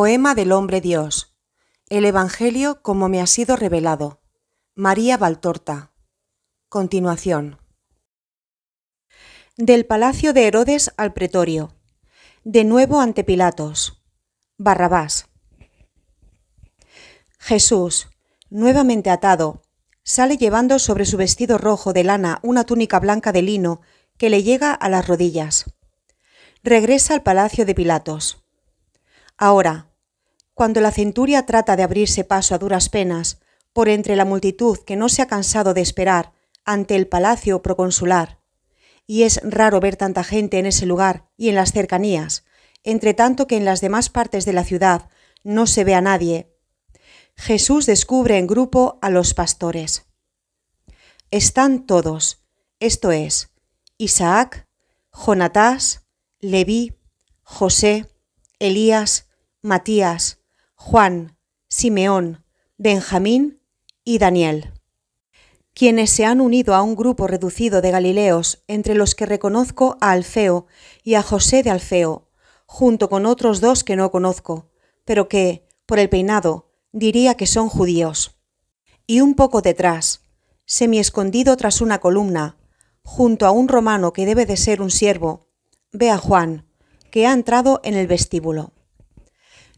Poema del hombre Dios. El Evangelio como me ha sido revelado. María Valtorta. Continuación. Del palacio de Herodes al pretorio. De nuevo ante Pilatos. Barrabás. Jesús, nuevamente atado, sale llevando sobre su vestido rojo de lana una túnica blanca de lino que le llega a las rodillas. Regresa al palacio de Pilatos. Ahora, cuando la centuria trata de abrirse paso a duras penas, por entre la multitud que no se ha cansado de esperar ante el palacio proconsular, y es raro ver tanta gente en ese lugar y en las cercanías, entre tanto que en las demás partes de la ciudad no se ve a nadie. Jesús descubre en grupo a los pastores. Están todos, esto es, Isaac, Jonatás, Leví, José, Elías, Matías, Juan, Simeón, Benjamín y Daniel, quienes se han unido a un grupo reducido de Galileos, entre los que reconozco a Alfeo y a José de Alfeo, junto con otros dos que no conozco, pero que, por el peinado, diría que son judíos. Y un poco detrás, semi-escondido tras una columna, junto a un romano que debe de ser un siervo, ve a Juan, que ha entrado en el vestíbulo.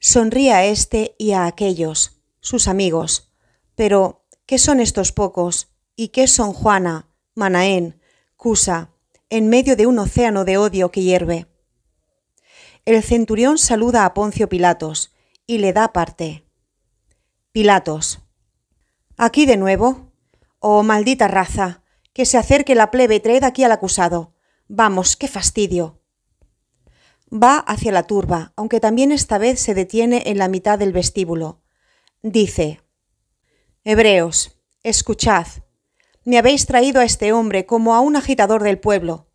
Sonríe a este y a aquellos, sus amigos. Pero, ¿qué son estos pocos? ¿Y qué son Juana, Manaén, Cusa, en medio de un océano de odio que hierve? El centurión saluda a Poncio Pilatos y le da parte. Pilatos. Aquí de nuevo. Oh, maldita raza, que se acerque la plebe y traed aquí al acusado. Vamos, qué fastidio. Va hacia la turba, aunque también esta vez se detiene en la mitad del vestíbulo. Dice, Hebreos, escuchad, me habéis traído a este hombre como a un agitador del pueblo.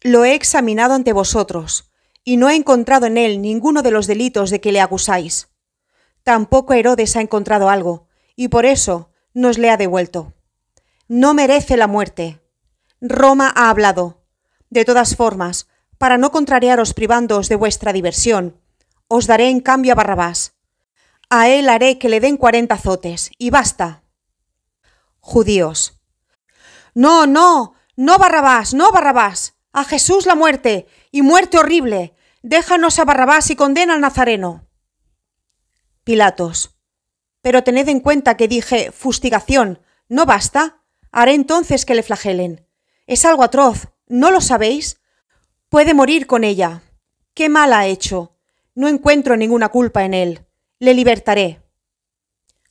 Lo he examinado ante vosotros, y no he encontrado en él ninguno de los delitos de que le acusáis. Tampoco Herodes ha encontrado algo, y por eso nos le ha devuelto. No merece la muerte. Roma ha hablado. De todas formas, para no contrariaros privándoos de vuestra diversión, os daré en cambio a Barrabás. A él haré que le den cuarenta azotes, y basta. Judíos. No, no, no Barrabás, no Barrabás. A Jesús la muerte, y muerte horrible. Déjanos a Barrabás y condena al Nazareno. Pilatos. Pero tened en cuenta que dije fustigación. ¿No basta? Haré entonces que le flagelen. Es algo atroz. ¿No lo sabéis? Puede morir con ella. ¿Qué mal ha hecho? No encuentro ninguna culpa en él. Le libertaré.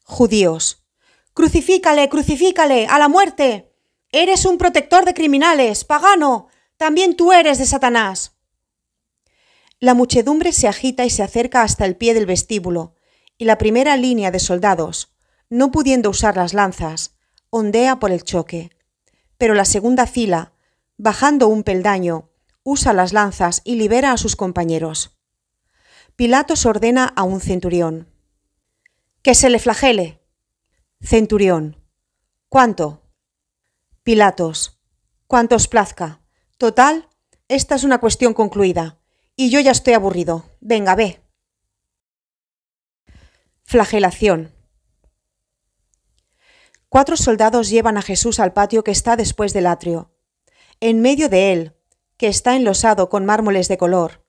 Judíos. Crucifícale, crucifícale, a la muerte. Eres un protector de criminales, pagano. También tú eres de Satanás. La muchedumbre se agita y se acerca hasta el pie del vestíbulo, y la primera línea de soldados, no pudiendo usar las lanzas, ondea por el choque. Pero la segunda fila, bajando un peldaño, usa las lanzas y libera a sus compañeros. Pilatos ordena a un centurión. Que se le flagele. Centurión. ¿Cuánto? Pilatos. Cuanto os plazca. Total, esta es una cuestión concluida. Y yo ya estoy aburrido. Venga, ve. Flagelación. Cuatro soldados llevan a Jesús al patio que está después del atrio. En medio de él, que está enlosado con mármoles de color.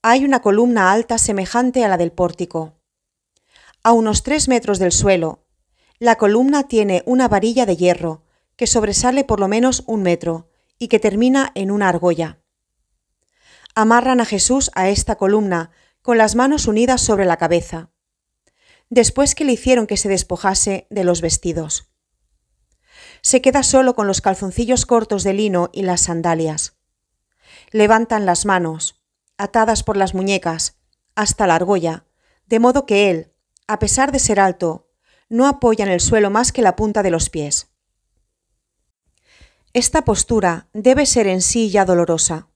Hay una columna alta semejante a la del pórtico. A unos tres metros del suelo, la columna tiene una varilla de hierro que sobresale por lo menos un metro y que termina en una argolla. Amarran a Jesús a esta columna con las manos unidas sobre la cabeza, después que le hicieron que se despojase de los vestidos. Se queda solo con los calzoncillos cortos de lino y las sandalias levantan las manos, atadas por las muñecas, hasta la argolla, de modo que él, a pesar de ser alto, no apoya en el suelo más que la punta de los pies. Esta postura debe ser en sí ya dolorosa.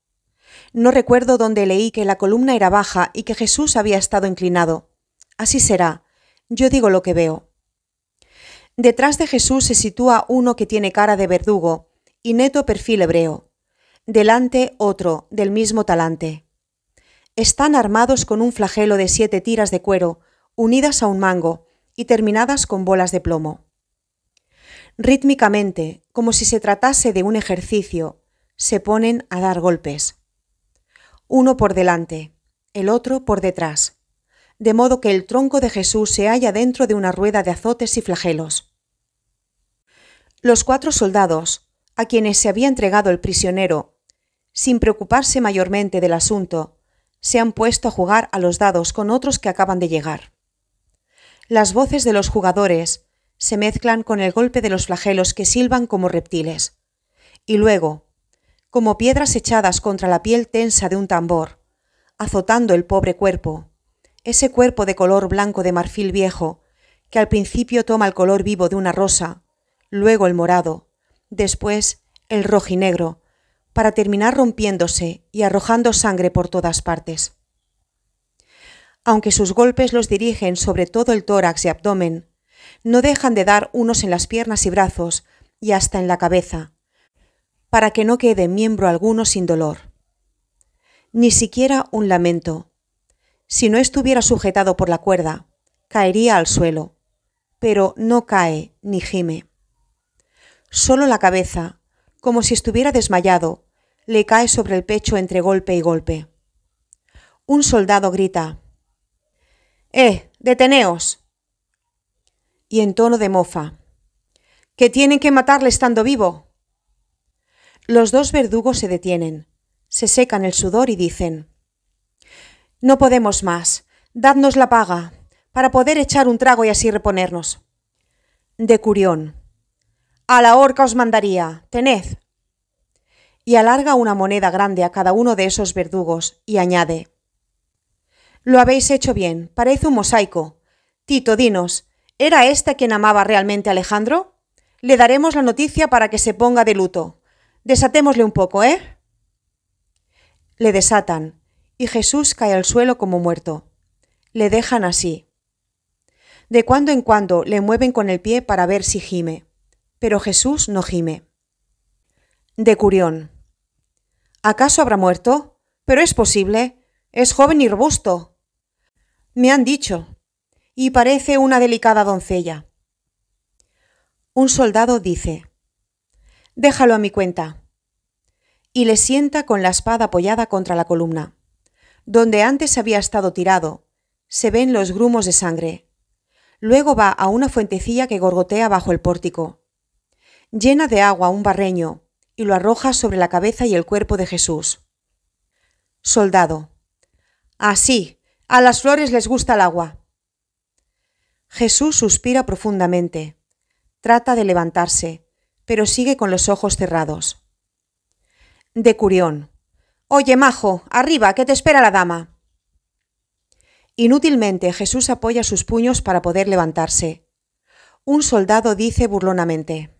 No recuerdo dónde leí que la columna era baja y que Jesús había estado inclinado. Así será. Yo digo lo que veo. Detrás de Jesús se sitúa uno que tiene cara de verdugo y neto perfil hebreo delante otro del mismo talante. Están armados con un flagelo de siete tiras de cuero, unidas a un mango y terminadas con bolas de plomo. Rítmicamente, como si se tratase de un ejercicio, se ponen a dar golpes. Uno por delante, el otro por detrás, de modo que el tronco de Jesús se halla dentro de una rueda de azotes y flagelos. Los cuatro soldados, a quienes se había entregado el prisionero, sin preocuparse mayormente del asunto, se han puesto a jugar a los dados con otros que acaban de llegar. Las voces de los jugadores se mezclan con el golpe de los flagelos que silban como reptiles. Y luego, como piedras echadas contra la piel tensa de un tambor, azotando el pobre cuerpo, ese cuerpo de color blanco de marfil viejo, que al principio toma el color vivo de una rosa, luego el morado, después el rojinegro, para terminar rompiéndose y arrojando sangre por todas partes. Aunque sus golpes los dirigen sobre todo el tórax y abdomen, no dejan de dar unos en las piernas y brazos y hasta en la cabeza, para que no quede miembro alguno sin dolor. Ni siquiera un lamento. Si no estuviera sujetado por la cuerda, caería al suelo, pero no cae ni gime. Solo la cabeza, como si estuviera desmayado, le cae sobre el pecho entre golpe y golpe. Un soldado grita ¡Eh! ¡Deteneos! Y en tono de mofa ¡Que tienen que matarle estando vivo! Los dos verdugos se detienen, se secan el sudor y dicen No podemos más. Dadnos la paga, para poder echar un trago y así reponernos. De Curión. A la horca os mandaría, tened. Y alarga una moneda grande a cada uno de esos verdugos, y añade, Lo habéis hecho bien, parece un mosaico. Tito, dinos, ¿era este quien amaba realmente a Alejandro? Le daremos la noticia para que se ponga de luto. Desatémosle un poco, ¿eh? Le desatan, y Jesús cae al suelo como muerto. Le dejan así. De cuando en cuando le mueven con el pie para ver si gime. Pero Jesús no gime. De Curión. ¿Acaso habrá muerto? Pero es posible. Es joven y robusto. Me han dicho. Y parece una delicada doncella. Un soldado dice. Déjalo a mi cuenta. Y le sienta con la espada apoyada contra la columna. Donde antes había estado tirado, se ven los grumos de sangre. Luego va a una fuentecilla que gorgotea bajo el pórtico llena de agua un barreño y lo arroja sobre la cabeza y el cuerpo de Jesús. Soldado. Así, a las flores les gusta el agua. Jesús suspira profundamente. Trata de levantarse, pero sigue con los ojos cerrados. Decurión. Oye, majo, arriba, que te espera la dama. Inútilmente Jesús apoya sus puños para poder levantarse. Un soldado dice burlonamente.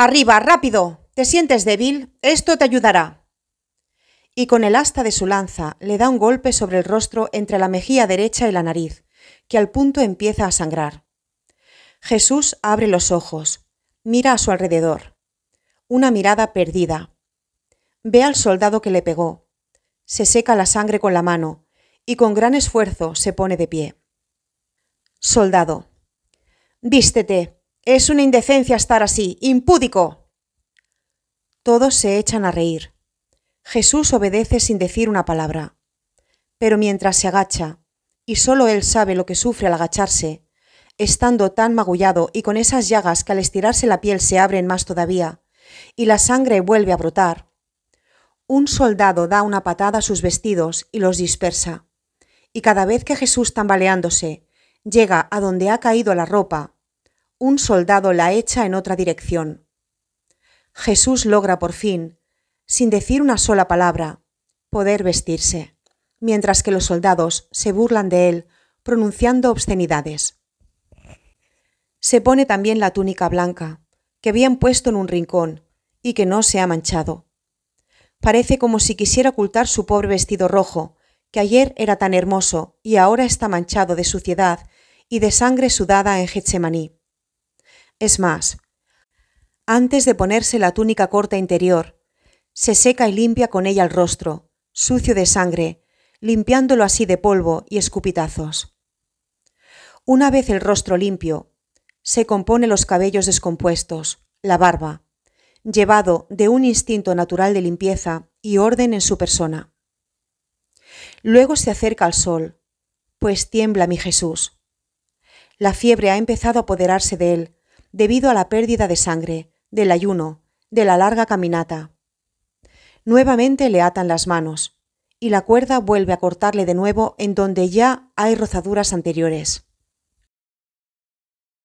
Arriba, rápido. ¿Te sientes débil? Esto te ayudará. Y con el asta de su lanza le da un golpe sobre el rostro entre la mejilla derecha y la nariz, que al punto empieza a sangrar. Jesús abre los ojos, mira a su alrededor. Una mirada perdida. Ve al soldado que le pegó. Se seca la sangre con la mano y con gran esfuerzo se pone de pie. Soldado. Vístete, es una indecencia estar así, impúdico. Todos se echan a reír. Jesús obedece sin decir una palabra. Pero mientras se agacha, y solo él sabe lo que sufre al agacharse, estando tan magullado y con esas llagas que al estirarse la piel se abren más todavía, y la sangre vuelve a brotar, un soldado da una patada a sus vestidos y los dispersa. Y cada vez que Jesús tambaleándose llega a donde ha caído la ropa, un soldado la echa en otra dirección. Jesús logra por fin, sin decir una sola palabra, poder vestirse, mientras que los soldados se burlan de él, pronunciando obscenidades. Se pone también la túnica blanca, que habían puesto en un rincón, y que no se ha manchado. Parece como si quisiera ocultar su pobre vestido rojo, que ayer era tan hermoso y ahora está manchado de suciedad y de sangre sudada en Getsemaní. Es más, antes de ponerse la túnica corta interior, se seca y limpia con ella el rostro, sucio de sangre, limpiándolo así de polvo y escupitazos. Una vez el rostro limpio, se compone los cabellos descompuestos, la barba, llevado de un instinto natural de limpieza y orden en su persona. Luego se acerca al sol, pues tiembla mi Jesús. La fiebre ha empezado a apoderarse de él, debido a la pérdida de sangre, del ayuno, de la larga caminata. Nuevamente le atan las manos, y la cuerda vuelve a cortarle de nuevo en donde ya hay rozaduras anteriores.